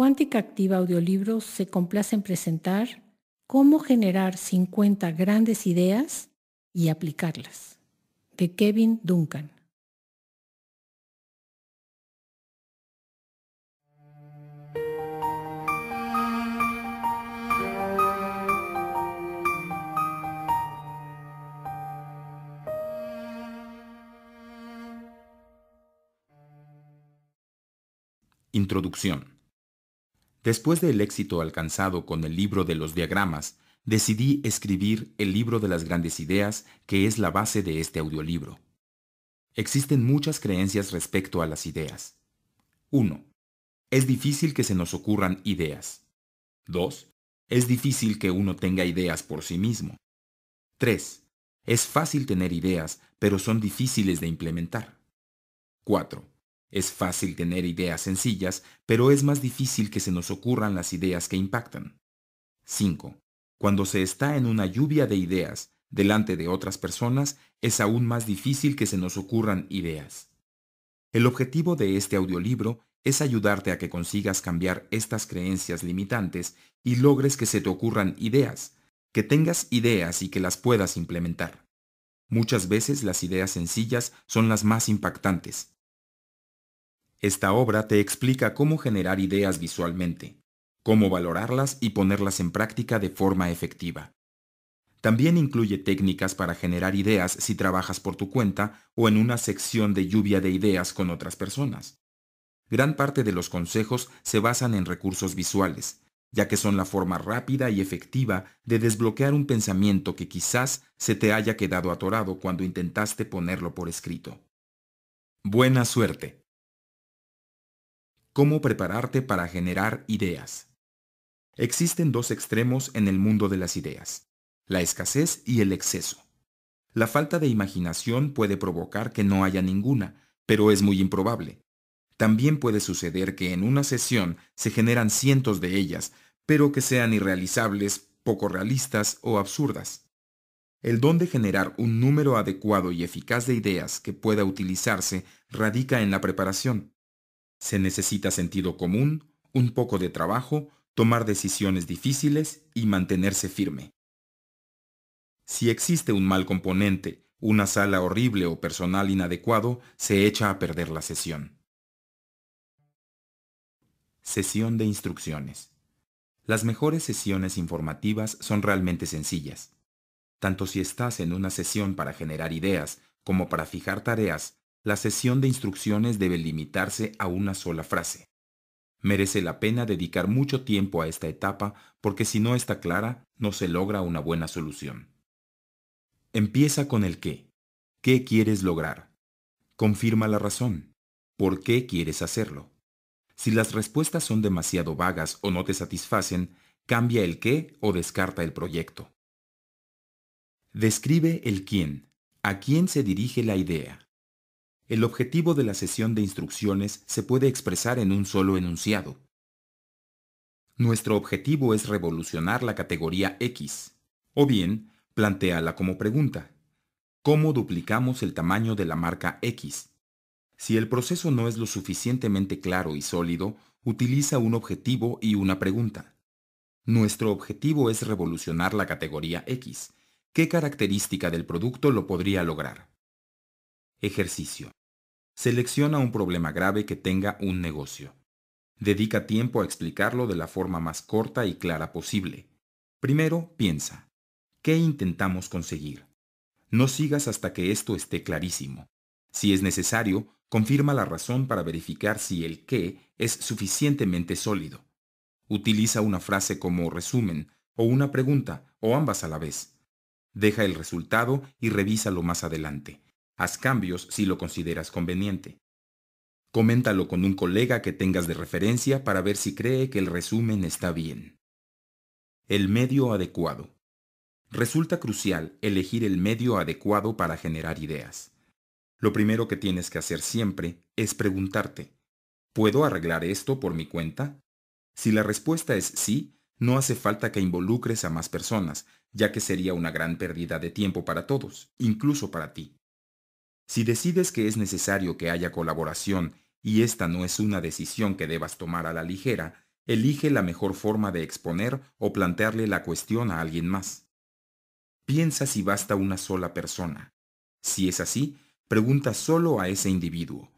Cuántica Activa Audiolibros se complace en presentar Cómo generar 50 grandes ideas y aplicarlas, de Kevin Duncan. Introducción Después del éxito alcanzado con el libro de los diagramas, decidí escribir el libro de las grandes ideas que es la base de este audiolibro. Existen muchas creencias respecto a las ideas. 1. Es difícil que se nos ocurran ideas. 2. Es difícil que uno tenga ideas por sí mismo. 3. Es fácil tener ideas, pero son difíciles de implementar. 4. Es fácil tener ideas sencillas, pero es más difícil que se nos ocurran las ideas que impactan. 5. Cuando se está en una lluvia de ideas, delante de otras personas, es aún más difícil que se nos ocurran ideas. El objetivo de este audiolibro es ayudarte a que consigas cambiar estas creencias limitantes y logres que se te ocurran ideas, que tengas ideas y que las puedas implementar. Muchas veces las ideas sencillas son las más impactantes, esta obra te explica cómo generar ideas visualmente, cómo valorarlas y ponerlas en práctica de forma efectiva. También incluye técnicas para generar ideas si trabajas por tu cuenta o en una sección de lluvia de ideas con otras personas. Gran parte de los consejos se basan en recursos visuales, ya que son la forma rápida y efectiva de desbloquear un pensamiento que quizás se te haya quedado atorado cuando intentaste ponerlo por escrito. Buena suerte cómo prepararte para generar ideas. Existen dos extremos en el mundo de las ideas, la escasez y el exceso. La falta de imaginación puede provocar que no haya ninguna, pero es muy improbable. También puede suceder que en una sesión se generan cientos de ellas, pero que sean irrealizables, poco realistas o absurdas. El don de generar un número adecuado y eficaz de ideas que pueda utilizarse radica en la preparación. Se necesita sentido común, un poco de trabajo, tomar decisiones difíciles y mantenerse firme. Si existe un mal componente, una sala horrible o personal inadecuado, se echa a perder la sesión. Sesión de instrucciones. Las mejores sesiones informativas son realmente sencillas. Tanto si estás en una sesión para generar ideas como para fijar tareas, la sesión de instrucciones debe limitarse a una sola frase. Merece la pena dedicar mucho tiempo a esta etapa porque si no está clara, no se logra una buena solución. Empieza con el qué. ¿Qué quieres lograr? Confirma la razón. ¿Por qué quieres hacerlo? Si las respuestas son demasiado vagas o no te satisfacen, cambia el qué o descarta el proyecto. Describe el quién. ¿A quién se dirige la idea? el objetivo de la sesión de instrucciones se puede expresar en un solo enunciado. Nuestro objetivo es revolucionar la categoría X, o bien, planteala como pregunta. ¿Cómo duplicamos el tamaño de la marca X? Si el proceso no es lo suficientemente claro y sólido, utiliza un objetivo y una pregunta. Nuestro objetivo es revolucionar la categoría X. ¿Qué característica del producto lo podría lograr? Ejercicio. Selecciona un problema grave que tenga un negocio. Dedica tiempo a explicarlo de la forma más corta y clara posible. Primero, piensa. ¿Qué intentamos conseguir? No sigas hasta que esto esté clarísimo. Si es necesario, confirma la razón para verificar si el qué es suficientemente sólido. Utiliza una frase como resumen, o una pregunta, o ambas a la vez. Deja el resultado y revísalo más adelante. Haz cambios si lo consideras conveniente. Coméntalo con un colega que tengas de referencia para ver si cree que el resumen está bien. El medio adecuado. Resulta crucial elegir el medio adecuado para generar ideas. Lo primero que tienes que hacer siempre es preguntarte, ¿puedo arreglar esto por mi cuenta? Si la respuesta es sí, no hace falta que involucres a más personas, ya que sería una gran pérdida de tiempo para todos, incluso para ti. Si decides que es necesario que haya colaboración y esta no es una decisión que debas tomar a la ligera, elige la mejor forma de exponer o plantearle la cuestión a alguien más. Piensa si basta una sola persona. Si es así, pregunta solo a ese individuo.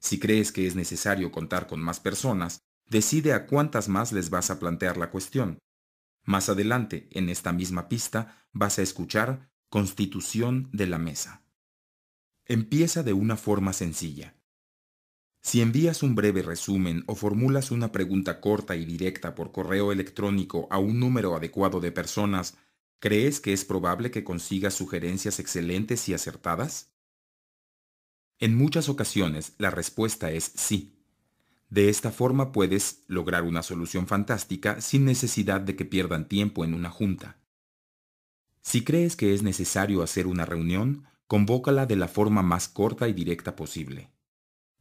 Si crees que es necesario contar con más personas, decide a cuántas más les vas a plantear la cuestión. Más adelante, en esta misma pista, vas a escuchar Constitución de la Mesa. Empieza de una forma sencilla. Si envías un breve resumen o formulas una pregunta corta y directa por correo electrónico a un número adecuado de personas, ¿crees que es probable que consigas sugerencias excelentes y acertadas? En muchas ocasiones la respuesta es sí. De esta forma puedes lograr una solución fantástica sin necesidad de que pierdan tiempo en una junta. Si crees que es necesario hacer una reunión, convócala de la forma más corta y directa posible.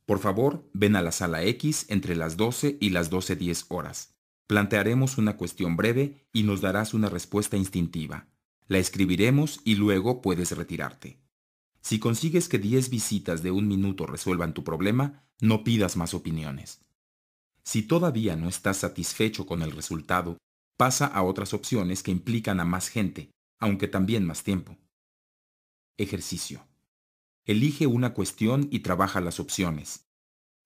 Por favor, ven a la sala X entre las 12 y las 12.10 horas. Plantearemos una cuestión breve y nos darás una respuesta instintiva. La escribiremos y luego puedes retirarte. Si consigues que 10 visitas de un minuto resuelvan tu problema, no pidas más opiniones. Si todavía no estás satisfecho con el resultado, pasa a otras opciones que implican a más gente, aunque también más tiempo. Ejercicio. Elige una cuestión y trabaja las opciones.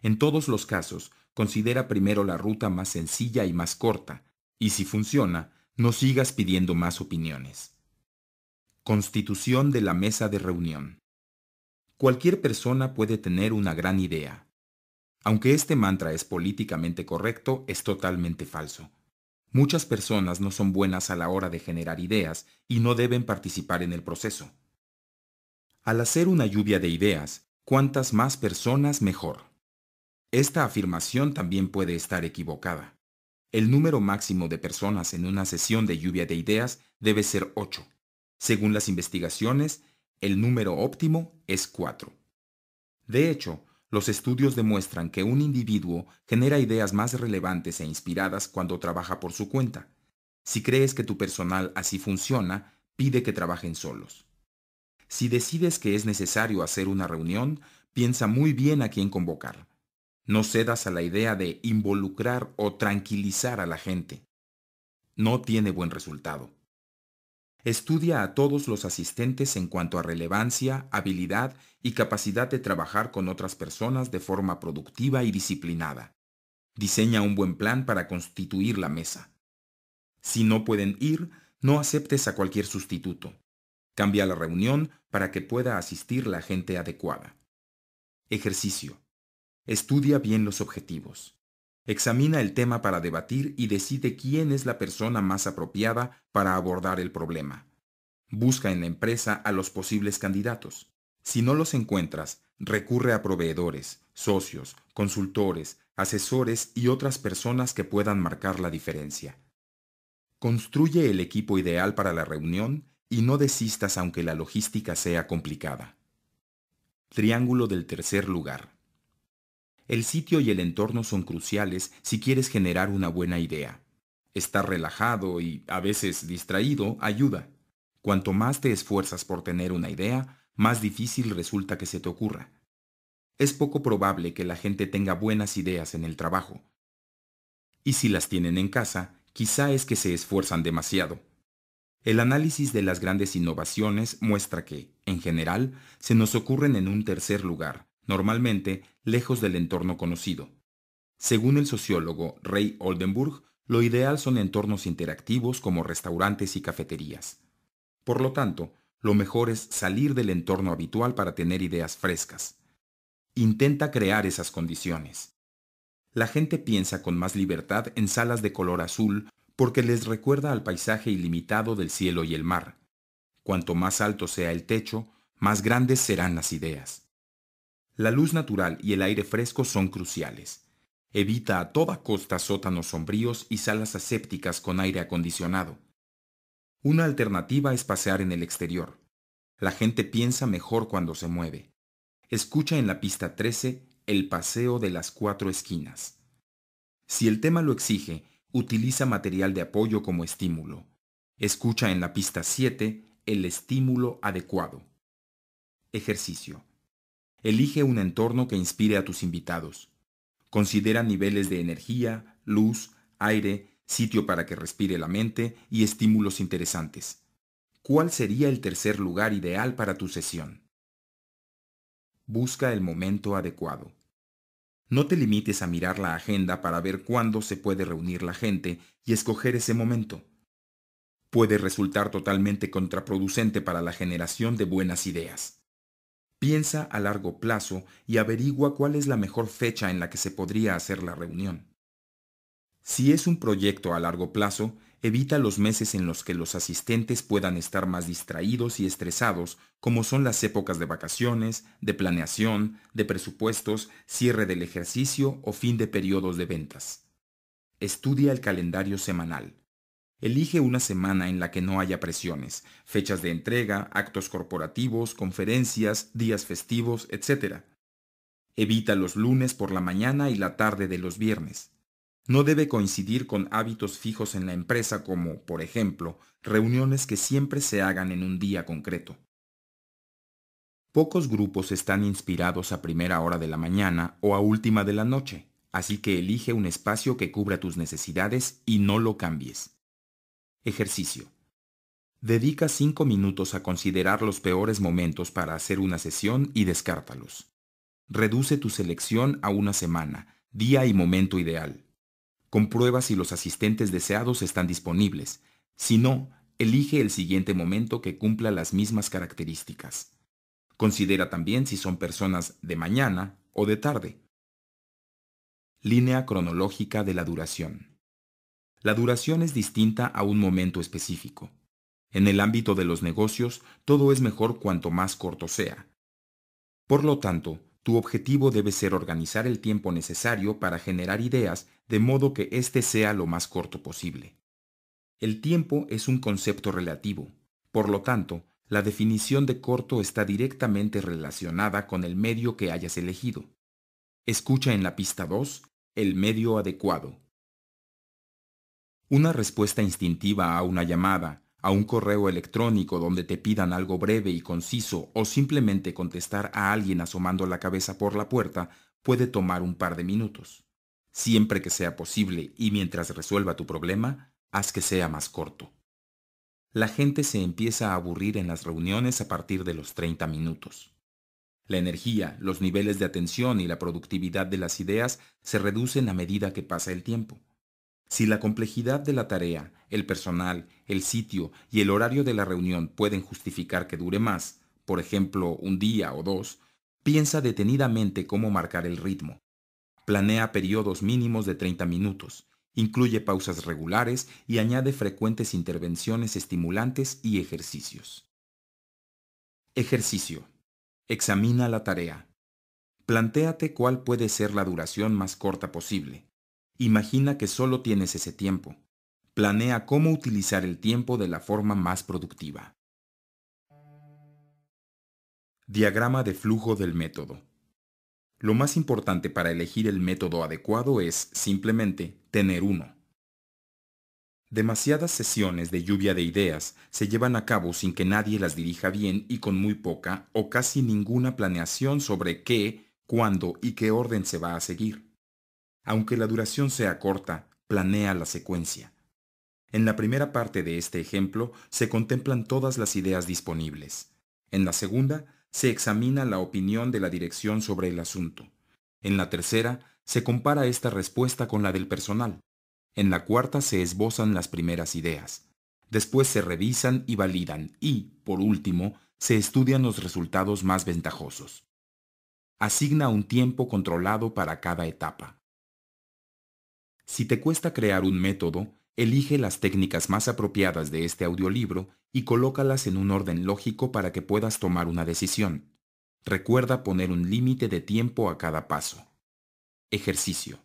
En todos los casos, considera primero la ruta más sencilla y más corta, y si funciona, no sigas pidiendo más opiniones. Constitución de la mesa de reunión. Cualquier persona puede tener una gran idea. Aunque este mantra es políticamente correcto, es totalmente falso. Muchas personas no son buenas a la hora de generar ideas y no deben participar en el proceso. Al hacer una lluvia de ideas, cuantas más personas mejor. Esta afirmación también puede estar equivocada. El número máximo de personas en una sesión de lluvia de ideas debe ser 8. Según las investigaciones, el número óptimo es 4. De hecho, los estudios demuestran que un individuo genera ideas más relevantes e inspiradas cuando trabaja por su cuenta. Si crees que tu personal así funciona, pide que trabajen solos. Si decides que es necesario hacer una reunión, piensa muy bien a quién convocar. No cedas a la idea de involucrar o tranquilizar a la gente. No tiene buen resultado. Estudia a todos los asistentes en cuanto a relevancia, habilidad y capacidad de trabajar con otras personas de forma productiva y disciplinada. Diseña un buen plan para constituir la mesa. Si no pueden ir, no aceptes a cualquier sustituto. Cambia la reunión para que pueda asistir la gente adecuada. Ejercicio. Estudia bien los objetivos. Examina el tema para debatir y decide quién es la persona más apropiada para abordar el problema. Busca en la empresa a los posibles candidatos. Si no los encuentras, recurre a proveedores, socios, consultores, asesores y otras personas que puedan marcar la diferencia. Construye el equipo ideal para la reunión y no desistas aunque la logística sea complicada. Triángulo del tercer lugar. El sitio y el entorno son cruciales si quieres generar una buena idea. Estar relajado y a veces distraído ayuda. Cuanto más te esfuerzas por tener una idea, más difícil resulta que se te ocurra. Es poco probable que la gente tenga buenas ideas en el trabajo. Y si las tienen en casa, quizá es que se esfuerzan demasiado. El análisis de las grandes innovaciones muestra que, en general, se nos ocurren en un tercer lugar, normalmente lejos del entorno conocido. Según el sociólogo Ray Oldenburg, lo ideal son entornos interactivos como restaurantes y cafeterías. Por lo tanto, lo mejor es salir del entorno habitual para tener ideas frescas. Intenta crear esas condiciones. La gente piensa con más libertad en salas de color azul porque les recuerda al paisaje ilimitado del cielo y el mar. Cuanto más alto sea el techo, más grandes serán las ideas. La luz natural y el aire fresco son cruciales. Evita a toda costa sótanos sombríos y salas asépticas con aire acondicionado. Una alternativa es pasear en el exterior. La gente piensa mejor cuando se mueve. Escucha en la pista 13 el paseo de las cuatro esquinas. Si el tema lo exige, utiliza material de apoyo como estímulo. Escucha en la pista 7 el estímulo adecuado. Ejercicio. Elige un entorno que inspire a tus invitados. Considera niveles de energía, luz, aire, sitio para que respire la mente y estímulos interesantes. ¿Cuál sería el tercer lugar ideal para tu sesión? Busca el momento adecuado. No te limites a mirar la agenda para ver cuándo se puede reunir la gente y escoger ese momento. Puede resultar totalmente contraproducente para la generación de buenas ideas. Piensa a largo plazo y averigua cuál es la mejor fecha en la que se podría hacer la reunión. Si es un proyecto a largo plazo, evita los meses en los que los asistentes puedan estar más distraídos y estresados, como son las épocas de vacaciones, de planeación, de presupuestos, cierre del ejercicio o fin de periodos de ventas. Estudia el calendario semanal. Elige una semana en la que no haya presiones, fechas de entrega, actos corporativos, conferencias, días festivos, etc. Evita los lunes por la mañana y la tarde de los viernes. No debe coincidir con hábitos fijos en la empresa como, por ejemplo, reuniones que siempre se hagan en un día concreto. Pocos grupos están inspirados a primera hora de la mañana o a última de la noche, así que elige un espacio que cubra tus necesidades y no lo cambies. Ejercicio. Dedica 5 minutos a considerar los peores momentos para hacer una sesión y descártalos. Reduce tu selección a una semana, día y momento ideal. Comprueba si los asistentes deseados están disponibles. Si no, elige el siguiente momento que cumpla las mismas características. Considera también si son personas de mañana o de tarde. Línea cronológica de la duración. La duración es distinta a un momento específico. En el ámbito de los negocios, todo es mejor cuanto más corto sea. Por lo tanto, tu objetivo debe ser organizar el tiempo necesario para generar ideas de modo que éste sea lo más corto posible. El tiempo es un concepto relativo, por lo tanto, la definición de corto está directamente relacionada con el medio que hayas elegido. Escucha en la pista 2 el medio adecuado. Una respuesta instintiva a una llamada, a un correo electrónico donde te pidan algo breve y conciso o simplemente contestar a alguien asomando la cabeza por la puerta puede tomar un par de minutos. Siempre que sea posible y mientras resuelva tu problema, haz que sea más corto. La gente se empieza a aburrir en las reuniones a partir de los 30 minutos. La energía, los niveles de atención y la productividad de las ideas se reducen a medida que pasa el tiempo. Si la complejidad de la tarea, el personal, el sitio y el horario de la reunión pueden justificar que dure más, por ejemplo, un día o dos, piensa detenidamente cómo marcar el ritmo. Planea periodos mínimos de 30 minutos, incluye pausas regulares y añade frecuentes intervenciones estimulantes y ejercicios. Ejercicio. Examina la tarea. Plantéate cuál puede ser la duración más corta posible Imagina que solo tienes ese tiempo. Planea cómo utilizar el tiempo de la forma más productiva. Diagrama de flujo del método. Lo más importante para elegir el método adecuado es, simplemente, tener uno. Demasiadas sesiones de lluvia de ideas se llevan a cabo sin que nadie las dirija bien y con muy poca o casi ninguna planeación sobre qué, cuándo y qué orden se va a seguir. Aunque la duración sea corta, planea la secuencia. En la primera parte de este ejemplo se contemplan todas las ideas disponibles. En la segunda, se examina la opinión de la dirección sobre el asunto. En la tercera, se compara esta respuesta con la del personal. En la cuarta se esbozan las primeras ideas. Después se revisan y validan y, por último, se estudian los resultados más ventajosos. Asigna un tiempo controlado para cada etapa. Si te cuesta crear un método, elige las técnicas más apropiadas de este audiolibro y colócalas en un orden lógico para que puedas tomar una decisión. Recuerda poner un límite de tiempo a cada paso. Ejercicio.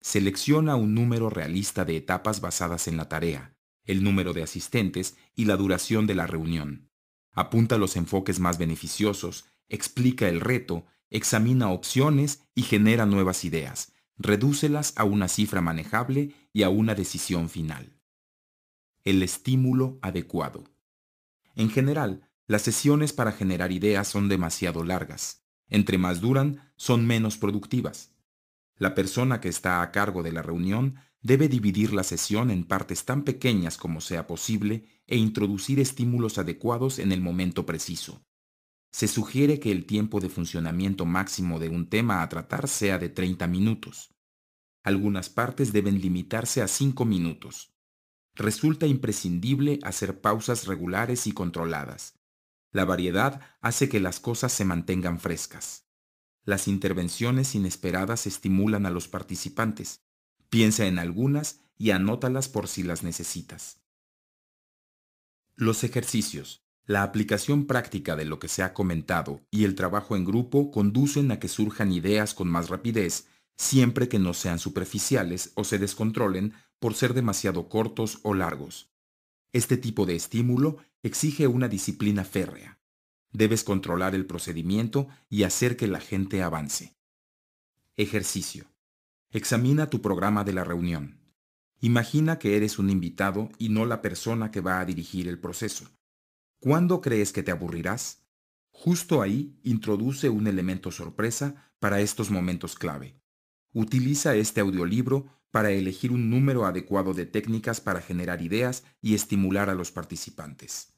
Selecciona un número realista de etapas basadas en la tarea, el número de asistentes y la duración de la reunión. Apunta los enfoques más beneficiosos, explica el reto, examina opciones y genera nuevas ideas, redúcelas a una cifra manejable y a una decisión final. El estímulo adecuado. En general, las sesiones para generar ideas son demasiado largas. Entre más duran, son menos productivas. La persona que está a cargo de la reunión debe dividir la sesión en partes tan pequeñas como sea posible e introducir estímulos adecuados en el momento preciso se sugiere que el tiempo de funcionamiento máximo de un tema a tratar sea de 30 minutos. Algunas partes deben limitarse a 5 minutos. Resulta imprescindible hacer pausas regulares y controladas. La variedad hace que las cosas se mantengan frescas. Las intervenciones inesperadas estimulan a los participantes. Piensa en algunas y anótalas por si las necesitas. Los ejercicios. La aplicación práctica de lo que se ha comentado y el trabajo en grupo conducen a que surjan ideas con más rapidez, siempre que no sean superficiales o se descontrolen por ser demasiado cortos o largos. Este tipo de estímulo exige una disciplina férrea. Debes controlar el procedimiento y hacer que la gente avance. Ejercicio. Examina tu programa de la reunión. Imagina que eres un invitado y no la persona que va a dirigir el proceso. ¿Cuándo crees que te aburrirás? Justo ahí introduce un elemento sorpresa para estos momentos clave. Utiliza este audiolibro para elegir un número adecuado de técnicas para generar ideas y estimular a los participantes.